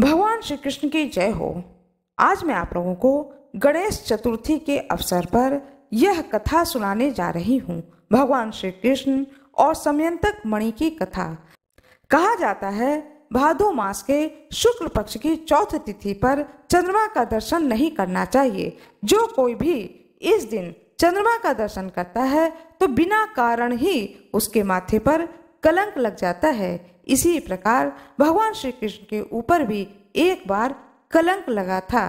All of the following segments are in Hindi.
भगवान श्री कृष्ण की जय हो आज मैं आप लोगों को गणेश चतुर्थी के अवसर पर यह कथा सुनाने जा रही हूँ भगवान श्री कृष्ण और समयंतक मणि की कथा कहा जाता है भादो मास के शुक्ल पक्ष की चौथ तिथि पर चंद्रमा का दर्शन नहीं करना चाहिए जो कोई भी इस दिन चंद्रमा का दर्शन करता है तो बिना कारण ही उसके माथे पर कलंक लग जाता है इसी प्रकार भगवान श्री कृष्ण के ऊपर भी एक बार कलंक लगा था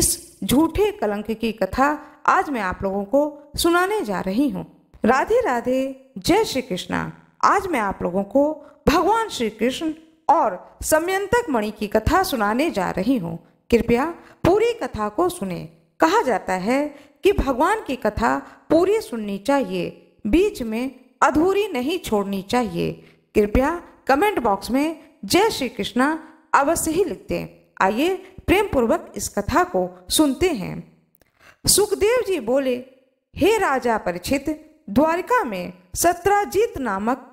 इस झूठे कलंक की कथा आज मैं आप लोगों को सुनाने जा रही हूँ राधे राधे जय श्री कृष्णा आज मैं आप लोगों को भगवान श्री कृष्ण और सम्यंतक मणि की कथा सुनाने जा रही हूँ कृपया पूरी कथा को सुने कहा जाता है कि भगवान की कथा पूरी सुननी चाहिए बीच में अधूरी नहीं छोड़नी चाहिए कृपया कमेंट बॉक्स में जय श्री कृष्णा अवश्य ही लिखते दें आइए प्रेम पूर्वक इस कथा को सुनते हैं सुखदेव जी बोले हे राजा परिचित द्वारिका में सत्राजीत नामक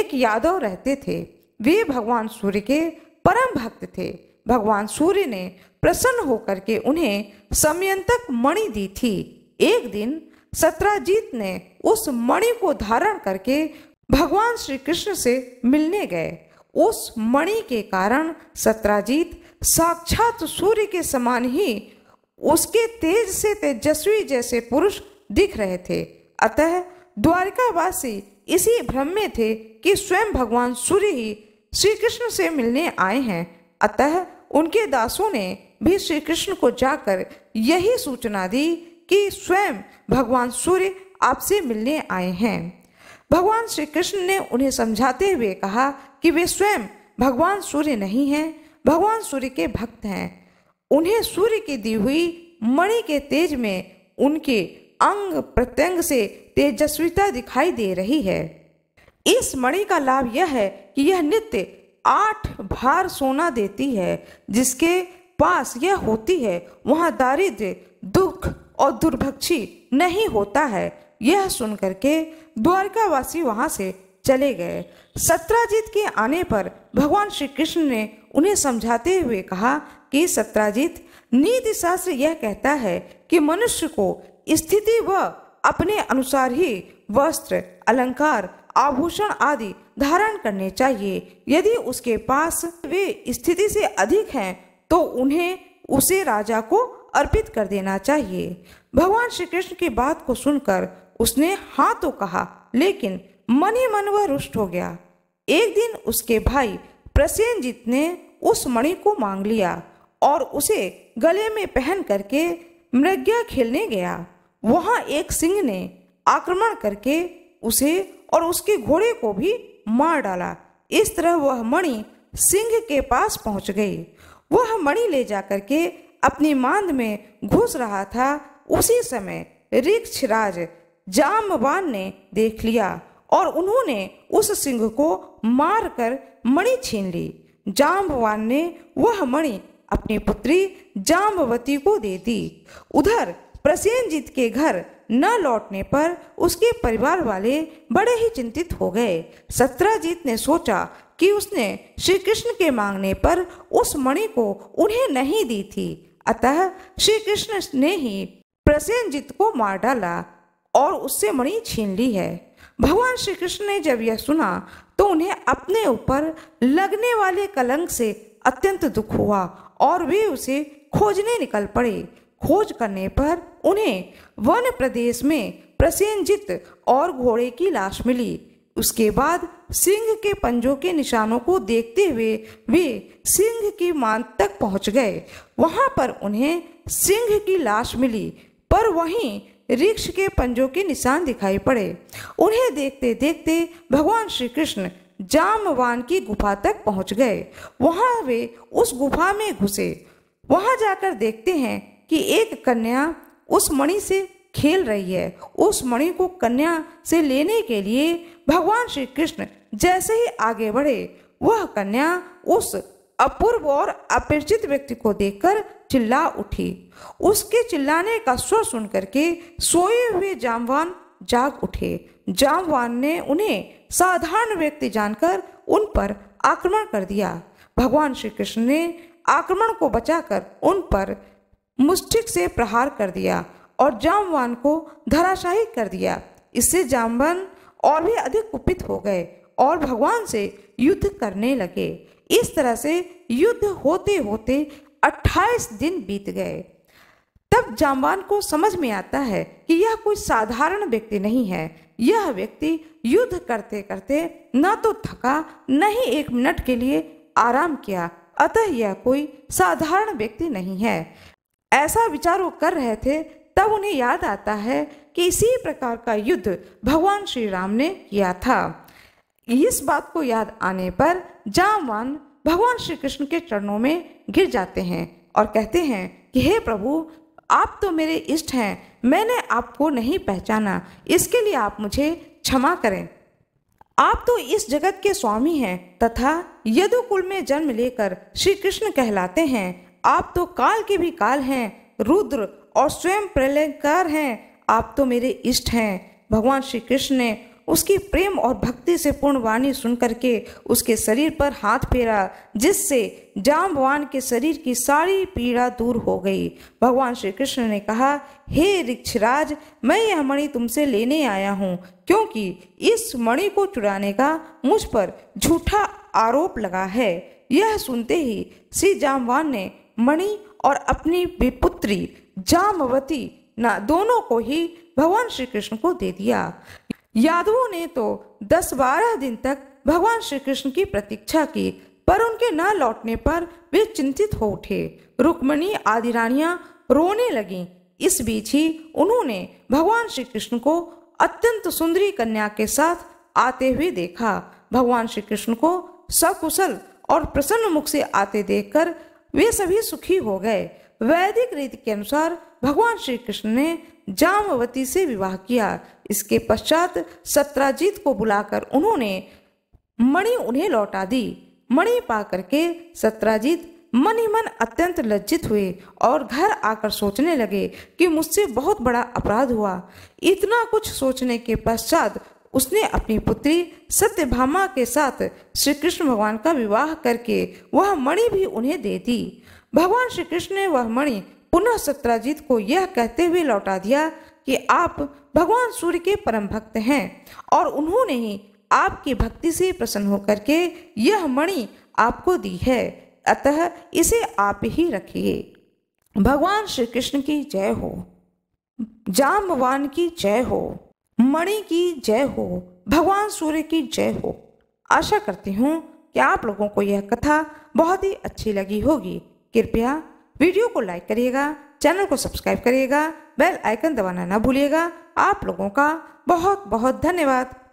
एक यादव रहते थे वे भगवान सूर्य के परम भक्त थे भगवान सूर्य ने प्रसन्न होकर के उन्हें समयंतक मणि दी थी एक दिन सत्राजीत ने उस मणि को धारण करके भगवान श्री कृष्ण से मिलने गए उस मणि के कारण सत्राजीत साक्षात सूर्य के समान ही उसके तेज से तेजस्वी जैसे पुरुष दिख रहे थे अतः द्वारिकावासी इसी भ्रम में थे कि स्वयं भगवान सूर्य ही श्री कृष्ण से मिलने आए हैं अतः उनके दासों ने भी श्री कृष्ण को जाकर यही सूचना दी कि स्वयं भगवान सूर्य आपसे मिलने आए हैं भगवान श्री कृष्ण ने उन्हें समझाते हुए कहा कि वे स्वयं भगवान सूर्य नहीं हैं भगवान सूर्य के भक्त हैं उन्हें सूर्य की दी हुई मणि के तेज में उनके अंग प्रत्यंग से तेजस्विता दिखाई दे रही है इस मणि का लाभ यह है कि यह नित्य आठ भार सोना देती है जिसके पास यह होती है वहाँ दारिद्र दुख और दुर्भक्षी नहीं होता है यह सुन करके द्वारकावासी वहां से चले गए सत्राजीत के आने पर भगवान श्री कृष्ण ने उन्हें समझाते हुए कहा कि सत्राजीत नीति शास्त्र यह कहता है कि मनुष्य को स्थिति व अपने अनुसार ही वस्त्र अलंकार आभूषण आदि धारण करने चाहिए यदि उसके पास वे स्थिति से अधिक हैं तो उन्हें उसे राजा को अर्पित कर देना चाहिए भगवान श्री कृष्ण की बात को सुनकर उसने हाँ तो कहा लेकिन मन ही मन वह रुष्ट हो गया एक दिन उसके भाई प्रसेनजीत ने उस मणि को मांग लिया और उसे गले में पहन करके मृज्ञा खेलने गया वहाँ एक सिंह ने आक्रमण करके उसे और उसके घोड़े को भी मार डाला इस तरह वह मणि सिंह के पास पहुँच गई वह मणि ले जा करके अपनी मांद में घुस रहा था उसी समय रिक्ष जामवान ने देख लिया और उन्होंने उस सिंह को मारकर मणि छीन ली जाम्बवान ने वह मणि अपनी पुत्री जाम्बवती को दे दी उधर प्रसेंजीत के घर न लौटने पर उसके परिवार वाले बड़े ही चिंतित हो गए सत्राजीत ने सोचा कि उसने श्री कृष्ण के मांगने पर उस मणि को उन्हें नहीं दी थी अतः श्री कृष्ण ने ही प्रसेंजीत को मार डाला और उससे मणि छीन ली है भगवान श्री कृष्ण ने जब यह सुना तो उन्हें अपने ऊपर लगने वाले कलंक से अत्यंत दुख हुआ और वे उसे खोजने निकल पड़े खोज करने पर उन्हें वन प्रदेश में प्रसेंजित और घोड़े की लाश मिली उसके बाद सिंह के पंजों के निशानों को देखते हुए वे सिंह की मान तक पहुंच गए वहां पर उन्हें सिंह की लाश मिली पर वहीं वृक्ष के पंजों के निशान दिखाई पड़े उन्हें देखते देखते भगवान श्री कृष्ण जामवान की गुफा तक पहुंच गए वहां वे उस गुफा में घुसे वहां जाकर देखते हैं कि एक कन्या उस मणि से खेल रही है उस मणि को कन्या से लेने के लिए भगवान श्री कृष्ण जैसे ही आगे बढ़े वह कन्या उस अपूर्व और अपरिचित व्यक्ति को देखकर चिल्ला उठी उसके चिल्लाने का स्वर सुन करके सोए हुए जामवान जाग उठे जामवान ने उन्हें साधारण व्यक्ति जानकर उन पर आक्रमण कर दिया भगवान श्री कृष्ण ने आक्रमण को बचाकर उन पर मुस्टिक से प्रहार कर दिया और जामवान को धराशाही कर दिया इससे जामवान और भी अधिक कुपित हो गए और भगवान से युद्ध करने लगे इस तरह से युद्ध होते होते अट्ठाईस दिन बीत गए तब जामवान को समझ में आता है कि यह कोई साधारण व्यक्ति नहीं है यह व्यक्ति युद्ध करते करते न तो थका न ही एक मिनट के लिए आराम किया अतः यह कोई साधारण व्यक्ति नहीं है ऐसा विचार वो कर रहे थे तब उन्हें याद आता है कि इसी प्रकार का युद्ध भगवान श्री राम ने किया था इस बात को याद आने पर जामवान भगवान श्री कृष्ण के चरणों में गिर जाते हैं और कहते हैं कि हे प्रभु आप तो मेरे इष्ट हैं मैंने आपको नहीं पहचाना इसके लिए आप मुझे क्षमा करें आप तो इस जगत के स्वामी हैं तथा यदुकुल में जन्म लेकर श्री कृष्ण कहलाते हैं आप तो काल के भी काल हैं रुद्र और स्वयं प्रलयकार हैं आप तो मेरे इष्ट हैं भगवान श्री कृष्ण ने उसकी प्रेम और भक्ति से पूर्ण वाणी सुनकर के उसके शरीर पर हाथ फेरा जिससे जामवान के शरीर की सारी पीड़ा दूर हो गई भगवान श्री कृष्ण ने कहा हे रिक्षराज मैं यह मणि तुमसे लेने आया हूँ क्योंकि इस मणि को चुराने का मुझ पर झूठा आरोप लगा है यह सुनते ही श्री जामवान ने मणि और अपनी विपुत्री जामवती ना दोनों को ही भगवान श्री कृष्ण को दे दिया यादवों ने तो दस बारह दिन तक भगवान श्री कृष्ण की प्रतीक्षा की पर उनके न लौटने पर वे चिंतित हो उठे रुक्मणी आदि रानियां रोने लगी इस बीच ही उन्होंने भगवान श्री कृष्ण को अत्यंत सुंदरी कन्या के साथ आते हुए देखा भगवान श्री कृष्ण को सकुशल और प्रसन्न मुख से आते देखकर वे सभी सुखी हो गए वैदिक रीति के अनुसार भगवान श्री कृष्ण ने जामवती से विवाह किया इसके पश्चात सत्राजीत को बुलाकर उन्होंने मणि उन्हें लौटा दी मणि पा करके सत्राजीत मन ही मन अत्यंत लज्जित हुए और घर आकर सोचने लगे कि मुझसे बहुत बड़ा अपराध हुआ इतना कुछ सोचने के पश्चात उसने अपनी पुत्री सत्यभामा के साथ श्री कृष्ण भगवान का विवाह करके वह मणि भी उन्हें दे दी भगवान श्री कृष्ण ने वह मणि पुनः सत्राजीत को यह कहते हुए लौटा दिया कि आप भगवान सूर्य के परम भक्त हैं और उन्होंने ही आपकी भक्ति से प्रसन्न होकर के यह मणि आपको दी है अतः इसे आप ही रखिए भगवान श्री कृष्ण की जय हो जामवान की जय हो मणि की जय हो भगवान सूर्य की जय हो आशा करती हूँ कि आप लोगों को यह कथा बहुत ही अच्छी लगी होगी कृपया वीडियो को लाइक करिएगा चैनल को सब्सक्राइब करिएगा बेल आइकन दबाना ना भूलिएगा आप लोगों का बहुत बहुत धन्यवाद